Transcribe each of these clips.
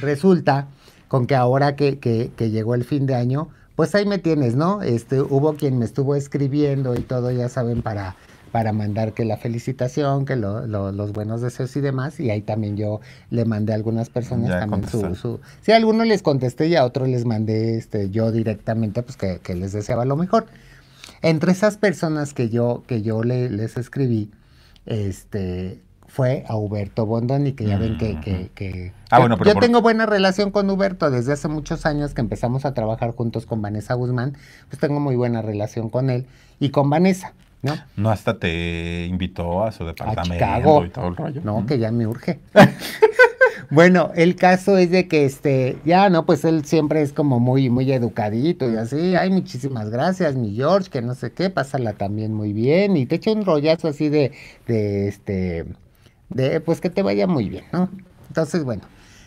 resulta con que ahora que, que, llegó el fin de año, pues ahí me tienes, ¿no? Este, hubo quien me estuvo escribiendo y todo, ya saben, para, para mandar que la felicitación, que los buenos deseos y demás. Y ahí también yo le mandé a algunas personas también su, Sí, a algunos les contesté y a otros les mandé este, yo directamente, pues que, que les deseaba lo mejor. Entre esas personas que yo, que yo le, les escribí, este, fue a Huberto y que ya ven que... que, mm. que ah, yo, bueno, yo tengo buena relación con Huberto desde hace muchos años que empezamos a trabajar juntos con Vanessa Guzmán, pues tengo muy buena relación con él y con Vanessa. ¿No? no hasta te invitó a su departamento y todo No, que ya me urge. Bueno, el caso es de que este, ya no, pues él siempre es como muy, muy educadito y así, ay, muchísimas gracias, mi George, que no sé qué, pásala también muy bien, y te echa un rollazo así de, de este, pues que te vaya muy bien, ¿no? Entonces, bueno,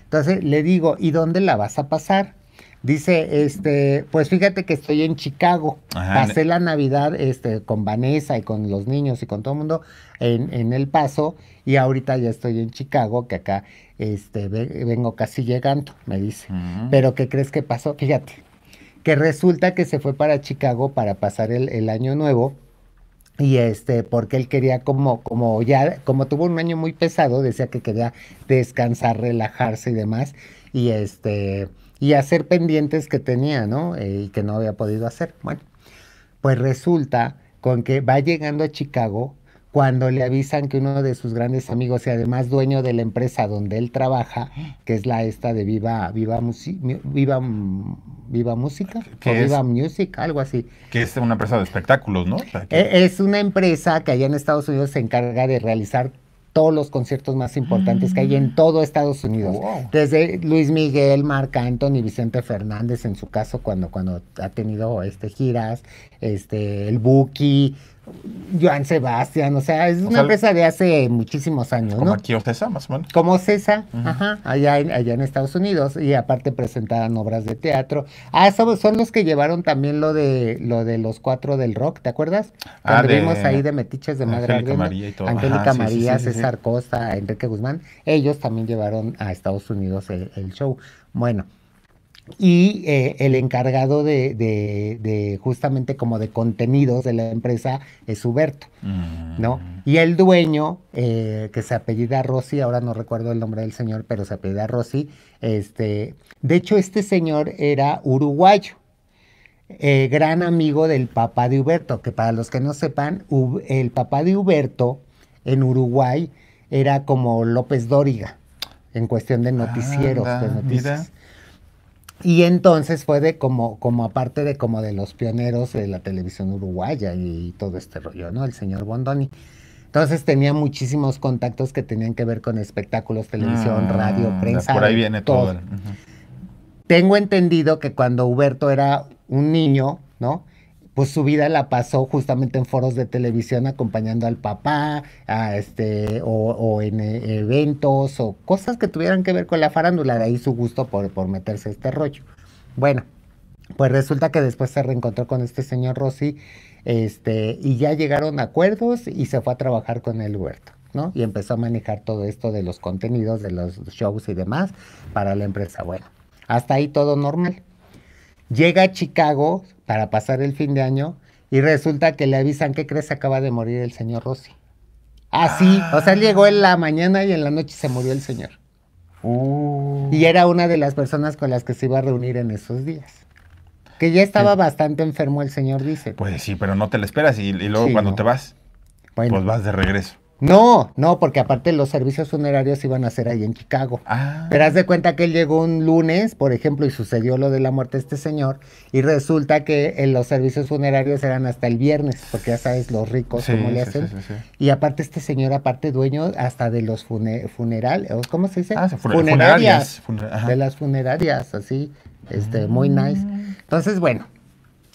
entonces le digo, ¿y dónde la vas a pasar? Dice, este, pues fíjate que estoy en Chicago. Pasé la Navidad este, con Vanessa y con los niños y con todo el mundo en, El Paso. Y ahorita ya estoy en Chicago, que acá este, vengo casi llegando, me dice. Pero ¿qué crees que pasó? Fíjate, que resulta que se fue para Chicago para pasar el, el año nuevo y este porque él quería como como ya como tuvo un año muy pesado decía que quería descansar relajarse y demás y este y hacer pendientes que tenía no eh, y que no había podido hacer bueno pues resulta con que va llegando a Chicago cuando le avisan que uno de sus grandes amigos y además dueño de la empresa donde él trabaja, que es la esta de Viva Viva Viva Música Viva Music, algo así. Que es una empresa de espectáculos, ¿no? E, es una empresa que allá en Estados Unidos se encarga de realizar todos los conciertos más importantes que hay en mm. todo Estados Unidos. Desde Luis Miguel, Marc ...y Vicente Fernández, en su caso, cuando, cuando ha tenido este, giras, este, el Buki, Joan Sebastián, o sea, es una empresa de hace muchísimos años, como ¿no? aquí César, más o menos. Como César, ajá, allá en, allá en Estados Unidos, y aparte presentaban obras de teatro. Ah, son, los que llevaron también lo de lo de los cuatro del rock, ¿te acuerdas? Ah, vimos ahí de Metiches de Madre Angélica María y Angélica María, César Costa, Enrique Guzmán, ellos también llevaron a Estados Unidos el show. Bueno, y eh, el encargado de, justamente como de contenidos de la empresa es Huberto, ¿no? Mm. Y el dueño, eh, que se apellida Rossi, ahora no recuerdo el nombre del señor, pero se apellida Rossi, este, de hecho este señor era uruguayo, eh, gran amigo del papá de Huberto, que para los que no sepan, el papá de Huberto en Uruguay era como López Dóriga, en cuestión de noticieros, de ah, noticias. Y entonces fue de como, como aparte de como de los pioneros de la televisión uruguaya y, todo este rollo, ¿no? El señor Bondoni. Entonces tenía muchísimos contactos que tenían que ver con espectáculos, televisión, ah, radio, prensa. Por ahí viene todo. Tengo entendido que cuando Huberto era un niño, ¿no? pues su vida la pasó justamente en foros de televisión acompañando al papá, a este, o, en eh, eventos, o cosas que tuvieran que ver con la farándula, de ahí su gusto por, por meterse este rollo. Bueno, pues resulta que después se reencontró con este señor Rossi, este, y ya llegaron acuerdos y se fue a trabajar con el huerto. ¿no? Y empezó a manejar todo esto de los contenidos, de los shows y demás para la empresa. Bueno, hasta ahí todo normal. Llega a Chicago para pasar el fin de año y resulta que le avisan, que, crees? Acaba de morir el señor Rossi. Así, ah, o sea, llegó en la mañana y en la noche se murió el señor. Oh. Y era una de las personas con las que se iba a reunir en esos días. Que ya estaba bastante enfermo el señor, dice. Pues sí, pero no te lo esperas y, luego cuando te vas, pues vas de regreso. No, no, porque aparte los servicios funerarios iban a ser ahí en Chicago. Ah. Pero haz de cuenta que él llegó un lunes, por ejemplo, y sucedió lo de la muerte de este señor, y resulta que eh, los servicios funerarios eran hasta el viernes, porque ya sabes, los ricos, cómo le hacen. y aparte este señor, aparte dueño hasta de los funerales, ¿cómo se dice? Ah, funerarias. de las funerarias, así, este, muy mm. nice. Entonces, bueno,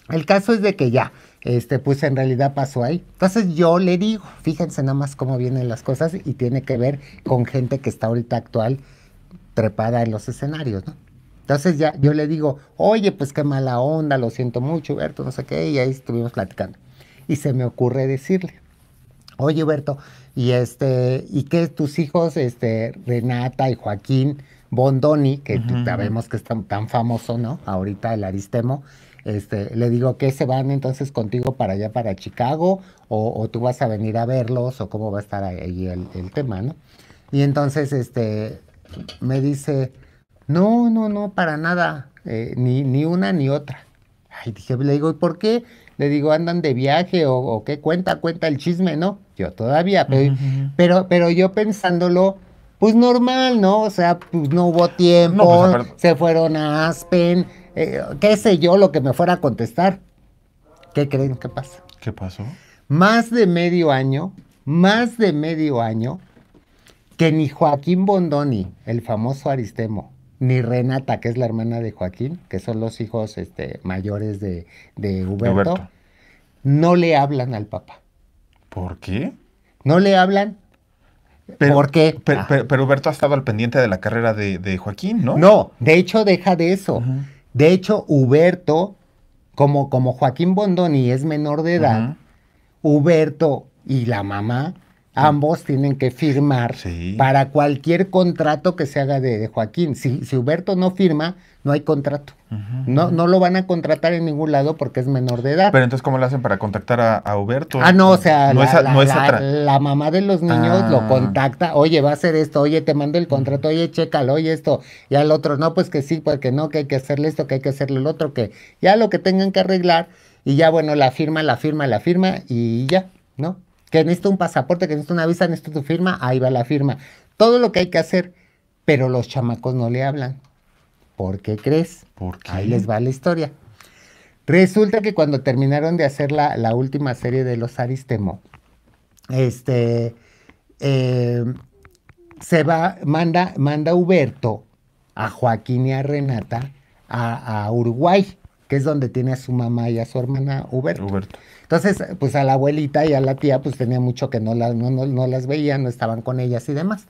el caso es de que ya, este, pues en realidad pasó ahí. Entonces yo le digo, fíjense nada más cómo vienen las cosas y tiene que ver con gente que está ahorita actual trepada en los escenarios, ¿no? Entonces ya yo le digo, oye, pues qué mala onda, lo siento mucho, Huberto, no sé qué, y ahí estuvimos platicando. Y se me ocurre decirle, oye, Huberto, y este, y que tus hijos, este, Renata y Joaquín Bondoni, que sabemos que están tan, tan famoso, ¿no? Ahorita el Aristemo, este, le digo, que se van entonces contigo para allá, para Chicago? O, tú vas a venir a verlos? ¿O cómo va a estar ahí el, tema, no? Y entonces este, me dice, no, no, no, para nada, eh, ni, ni una ni otra. Ay, dije, le digo, ¿y por qué? Le digo, andan de viaje o, qué cuenta, cuenta el chisme, ¿no? Yo todavía, pero, pero, yo pensándolo, pues normal, ¿no? O sea, pues no hubo tiempo, pues, se fueron a Aspen, eh, qué sé yo lo que me fuera a contestar. ¿Qué creen que pasa? ¿Qué pasó? Más de medio año, más de medio año, que ni Joaquín Bondoni, el famoso Aristemo, ni Renata, que es la hermana de Joaquín, que son los hijos este, mayores de, Huberto, no le hablan al papá. ¿Por qué? No le hablan. Pero, qué? Ah. pero, Huberto ha estado al pendiente de la carrera de, Joaquín, ¿no? No, de hecho deja de eso. De hecho, Huberto, como, como Joaquín Bondoni es menor de edad, Huberto y la mamá Ah. Ambos tienen que firmar para cualquier contrato que se haga de, Joaquín. Si, Huberto no firma, no hay contrato. no, no lo van a contratar en ningún lado porque es menor de edad. Pero entonces, ¿cómo lo hacen para contactar a, Huberto? Ah, no, o sea, la, mamá de los niños lo ah. contacta. Oye, va a hacer esto, oye, te mando el contrato, oye, chécalo, oye, esto. Y al otro, no, pues que sí, porque no, que hay que hacerle esto, que hay que hacerle el otro, que ya lo que tengan que arreglar. Y ya, bueno, la firma, la firma, la firma y ya, ¿no? que necesito un pasaporte, que necesito una visa, necesito tu firma, ahí va la firma. Todo lo que hay que hacer, pero los chamacos no le hablan. ¿Por qué crees? Ahí les va la historia. Resulta que cuando terminaron de hacer la, última serie de los Aristemo, este, eh, se va, manda, manda Huberto a Joaquín y a Renata a Uruguay que es donde tiene a su mamá y a su hermana Huberto. Entonces, pues a la abuelita y a la tía, pues tenía mucho que no, no, las veía, no estaban con ellas y demás.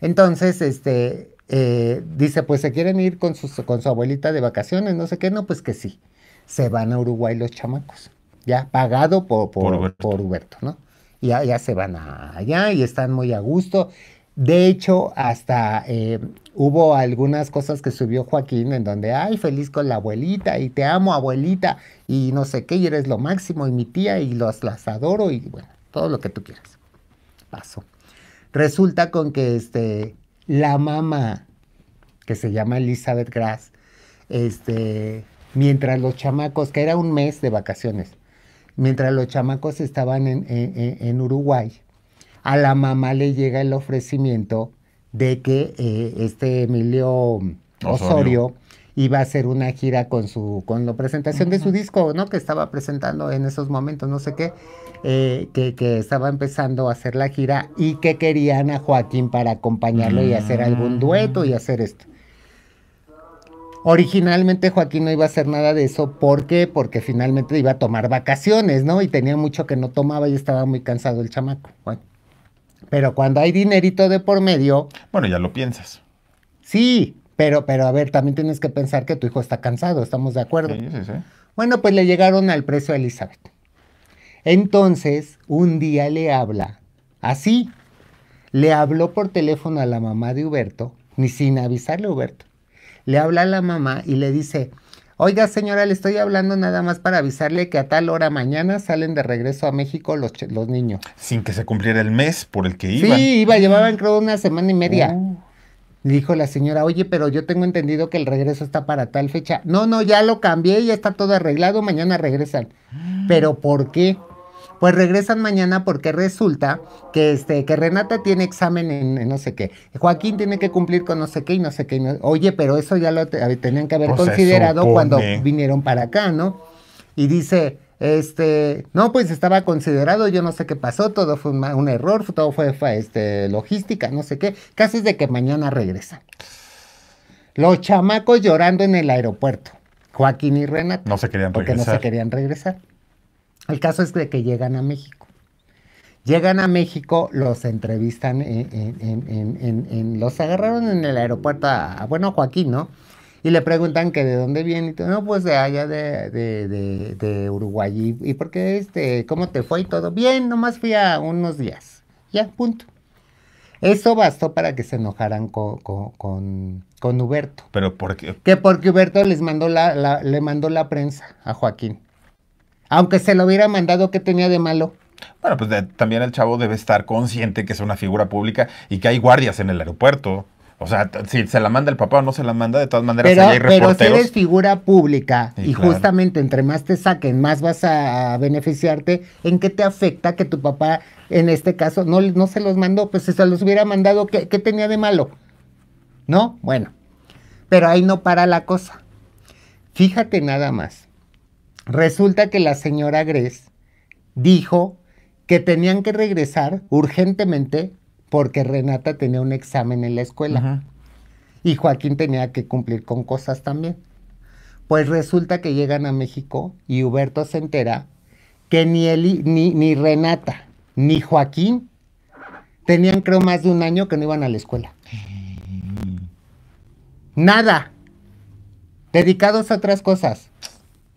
Entonces, este, eh, dice, pues se quieren ir con, sus, con su abuelita de vacaciones, no sé qué, no, pues que sí. Se van a Uruguay los chamacos, ya pagado por, por, Huberto. ¿no? Ya, ya se van allá y están muy a gusto. De hecho, hasta eh, hubo algunas cosas que subió Joaquín en donde, ay, feliz con la abuelita y te amo abuelita y no sé qué, y eres lo máximo y mi tía y los, las adoro y bueno, todo lo que tú quieras. Pasó. Resulta con que este, la mamá, que se llama Elizabeth Grass, este, mientras los chamacos, que era un mes de vacaciones, mientras los chamacos estaban en Uruguay, a la mamá le llega el ofrecimiento de que eh, este Emilio Osorio, iba a hacer una gira con su con la presentación de su disco, ¿no? Que estaba presentando en esos momentos, no sé qué, eh, que, que, estaba empezando a hacer la gira y que querían a Joaquín para acompañarlo y hacer algún mm. dueto y hacer esto. Originalmente Joaquín no iba a hacer nada de eso, ¿por qué? Porque finalmente iba a tomar vacaciones, ¿no? Y tenía mucho que no tomaba y estaba muy cansado el chamaco. Bueno. Pero cuando hay dinerito de por medio. Bueno, ya lo piensas. Sí, pero, pero a ver, también tienes que pensar que tu hijo está cansado, estamos de acuerdo. Sí, sí, sí. Bueno, pues le llegaron al precio a Elizabeth. Entonces, un día le habla así. Le habló por teléfono a la mamá de Huberto, ni sin avisarle a Huberto. Le habla a la mamá y le dice, Oiga señora, le estoy hablando nada más para avisarle que a tal hora mañana salen de regreso a México los, los niños. Sin que se cumpliera el mes por el que iban. Sí, iba, llevaban creo una semana y media. Oh. Dijo la señora, oye, pero yo tengo entendido que el regreso está para tal fecha. No, no, ya lo cambié, ya está todo arreglado, mañana regresan. Ah. ¿Pero por qué? pues regresan mañana porque resulta que, este, que Renata tiene examen en, no sé qué, Joaquín tiene que cumplir con no sé qué y no sé qué. oye, pero eso ya lo tenían que haber pues, considerado cuando vinieron para acá, ¿no? Y dice, este, no, pues estaba considerado, yo no sé qué pasó, todo fue un, error, todo fue, este, logística, no sé qué. Casi es de que mañana regresan. Los chamacos llorando en el aeropuerto, Joaquín y Renata. No se querían regresar. Porque no se querían regresar. El caso es de que llegan a México. Llegan a México, los entrevistan, en, los agarraron en el aeropuerto a, bueno, Joaquín, ¿no? Y le preguntan que de dónde viene. Y todo, no, pues de allá de, Uruguay. ¿Y, por qué, este, cómo te fue y todo? Bien, nomás fui a unos días. Ya, punto. Eso bastó para que se enojaran con, con, con, Huberto. ¿Pero por qué? Que porque Huberto les mandó la, le mandó la prensa a Joaquín. Aunque se lo hubiera mandado, ¿qué tenía de malo? Bueno, pues también el chavo debe estar consciente que es una figura pública y que hay guardias en el aeropuerto. O sea, si se la manda el papá o no se la manda, de todas maneras, pero, hay reporteros. Pero si eres figura pública y, justamente entre más te saquen, más vas a beneficiarte, ¿en qué te afecta que tu papá, en este caso, no, no se los mandó? Pues si se los hubiera mandado, qué tenía de malo? ¿No? Bueno, pero ahí no para la cosa. Fíjate nada más. Resulta que la señora Gres dijo que tenían que regresar urgentemente porque Renata tenía un examen en la escuela y Joaquín tenía que cumplir con cosas también. Pues resulta que llegan a México y Huberto se entera que ni, ni, ni Renata ni Joaquín tenían creo más de un año que no iban a la escuela. Nada. Dedicados a otras cosas.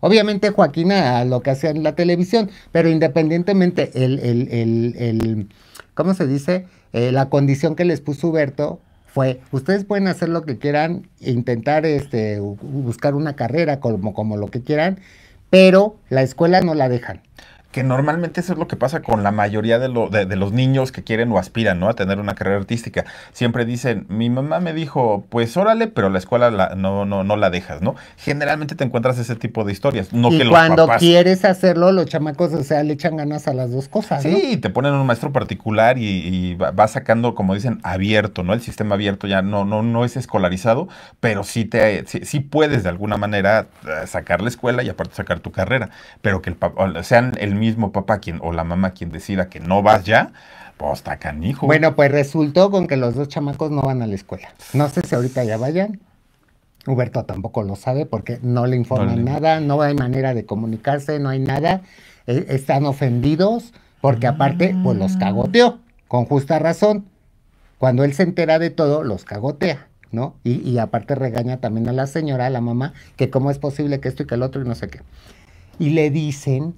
Obviamente Joaquina a lo que hacía en la televisión, pero independientemente el, el, el, el ¿cómo se dice? Eh, la condición que les puso Huberto fue, ustedes pueden hacer lo que quieran, intentar este, buscar una carrera como, como lo que quieran, pero la escuela no la dejan que normalmente eso es lo que pasa con la mayoría de, los niños que quieren o aspiran ¿no? a tener una carrera artística. Siempre dicen, mi mamá me dijo, pues órale, pero la escuela no, no, no la dejas, ¿no? Generalmente te encuentras ese tipo de historias. No que cuando los papás... quieres hacerlo, los chamacos, o sea, le echan ganas a las dos cosas. Sí, te ponen un maestro particular y, y va, sacando, como dicen, abierto, ¿no? El sistema abierto ya no, no, no es escolarizado, pero sí, te, sí, puedes de alguna manera eh, sacar la escuela y aparte sacar tu carrera, pero que el, sean el mismo papá quien o la mamá quien decida que no vas ya, pues está canijo. Bueno, pues resultó con que los dos chamacos no van a la escuela. No sé si ahorita ya vayan. Huberto tampoco lo sabe porque no le informan nada, no hay manera de comunicarse, no hay nada. E, están ofendidos porque aparte, pues los ah. cagoteó, con justa razón. Cuando él se entera de todo, los cagotea, ¿no? Y, y aparte regaña también a la señora, a la mamá, que cómo es posible que esto y que el otro y no sé qué. Y le dicen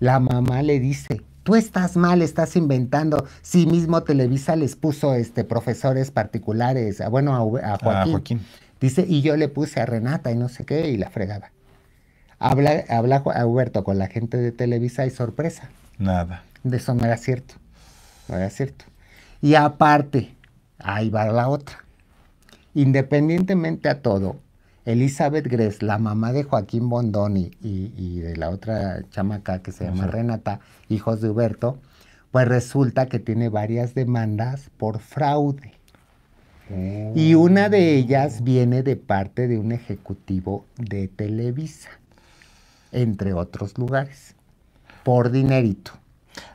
la mamá le dice, tú estás mal, estás inventando. Sí mismo Televisa les puso este, profesores particulares, bueno, a, ah, Joaquín. Dice, y yo le puse a Renata y no sé qué, y la fregaba. Habla, habla a Huberto con la gente de Televisa y sorpresa. Nada. De eso no era cierto. No era cierto. Y aparte, ahí va la otra. Independientemente a todo, Elizabeth Gress, la mamá de Joaquín Bondoni y, de la otra chamaca que se llama Renata, hijos de Huberto, pues resulta que tiene varias demandas por fraude. Y oh. una de ellas viene de parte de un ejecutivo de Televisa, entre otros lugares, por dinerito.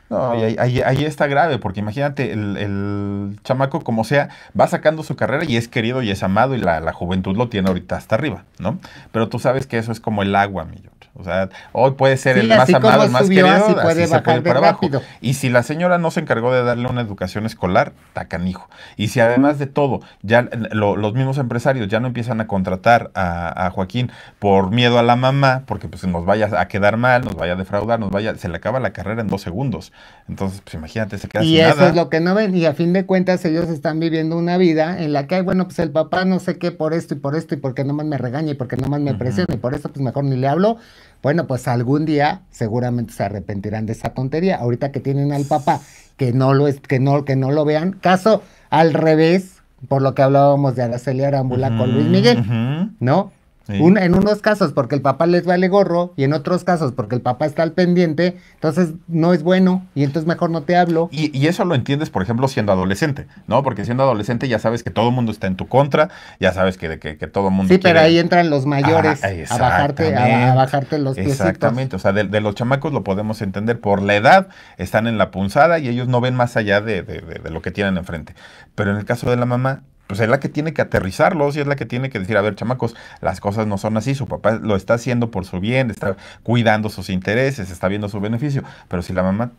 No, ahí, ahí, ahí, está grave, porque imagínate, el, el, chamaco, como sea, va sacando su carrera y es querido y es amado y la, la, juventud lo tiene ahorita hasta arriba, ¿no? Pero tú sabes que eso es como el agua, millo. O sea, hoy puede ser el más amado, el más querido, se puede ir para abajo. Y si la señora no se encargó de darle una educación escolar, tacanijo. Y si además de todo, ya los mismos empresarios ya no empiezan a contratar a, Joaquín por miedo a la mamá, porque pues nos vaya a quedar mal, nos vaya a defraudar, nos vaya, se le acaba la carrera en dos segundos. Entonces, pues imagínate, se queda y Y eso es lo que no ven. Y a fin de cuentas, ellos están viviendo una vida en la que, hay, bueno, pues el papá no sé qué por esto y por esto y porque más me regaña y porque nomás me presiona y por eso pues mejor ni le hablo bueno, pues algún día seguramente se arrepentirán de esa tontería. Ahorita que tienen al papá, que no lo, es, que no, que no lo vean. Caso al revés, por lo que hablábamos de Araceli Arambula con Luis Miguel, ¿no? en unos casos porque el papá les vale gorro y en otros casos porque el papá está al pendiente, entonces no es bueno y entonces mejor no te hablo. Y, eso lo entiendes, por ejemplo, siendo adolescente, ¿no? Porque siendo adolescente ya sabes que todo el mundo está en tu contra, ya sabes que, que, todo el mundo... Sí, pero ahí entran los mayores ah, a, bajarte, a, bajarte los piecitos. Exactamente, o sea, de, los chamacos lo podemos entender, por la edad están en la punzada y ellos no ven más allá de lo que tienen enfrente. Pero en el caso de la mamá, pues es la que tiene que aterrizarlos y es la que tiene que decir, a ver, chamacos, las cosas no son así, su papá lo está haciendo por su bien, está cuidando sus intereses, está viendo su beneficio, pero si la mamá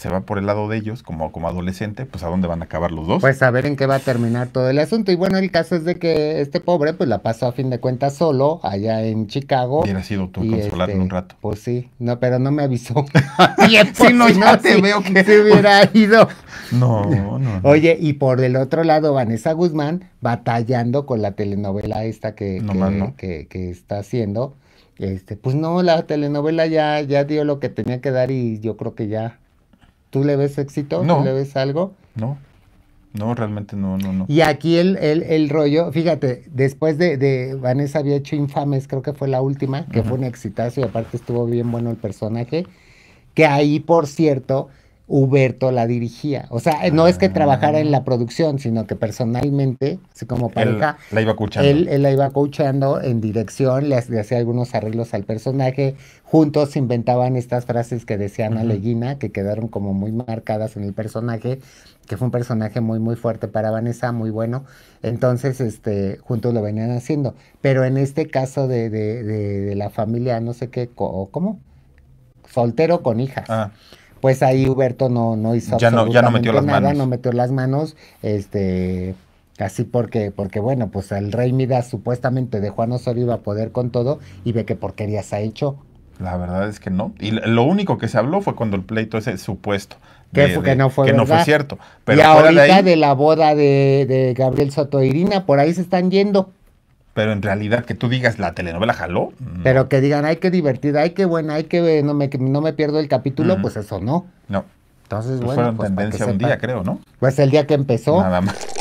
se va por el lado de ellos como, como adolescente, pues a dónde van a acabar los dos. Pues a ver en qué va a terminar todo el asunto. Y bueno, el caso es de que este pobre pues la pasó a fin de cuentas solo allá en Chicago. Hubiera sido tú consular en este, un rato. Pues sí, no, pero no me avisó. si no, ya te veo que se hubiera ido. No, no, Oye, y por el otro lado, Vanessa Guzmán batallando con la telenovela esta que, que, que está haciendo. Este, pues no, la telenovela ya, ya dio lo que tenía que dar y yo creo que ya ¿Tú le ves éxito? ¿Tú le ves algo? No. No, realmente no, no, no. Y aquí el, el, el rollo, fíjate, después de, de, Vanessa había hecho Infames, creo que fue la última, que fue un exitazo y aparte estuvo bien bueno el personaje, que ahí, por cierto, Huberto la dirigía. O sea, eh, no es que trabajara en ah. la producción, sino que personalmente, así como pareja, él la iba coachando. Él, la iba coachando en dirección, le, hacía algunos arreglos al personaje. Juntos inventaban estas frases que decían Leguina, que quedaron como muy marcadas en el personaje, que fue un personaje muy, muy fuerte para Vanessa, muy bueno. Entonces, este, juntos lo venían haciendo. Pero en este caso de, de, de, la familia, no sé qué, o cómo, soltero con hijas. Ah pues ahí Huberto no, no hizo ya no, metió las nada, manos. no metió las manos, este, así porque, porque bueno, pues el rey Midas supuestamente de Juan Osorio iba a poder con todo y ve qué porquerías ha hecho. La verdad es que no. Y lo único que se habló fue cuando el pleito ese supuesto. que, no fue, que no fue cierto. Pero y ahorita de, la boda de, de Gabriel Soto Irina, por ahí se están yendo pero en realidad que tú digas la telenovela jaló. Pero que digan, ay, qué divertida, ay, qué buena, ay, que eh, no me, no me pierdo el capítulo, pues eso no. No. Entonces, pues bueno. Fueron pues, tendencia un día, creo, ¿no? Pues el día que empezó. Nada más.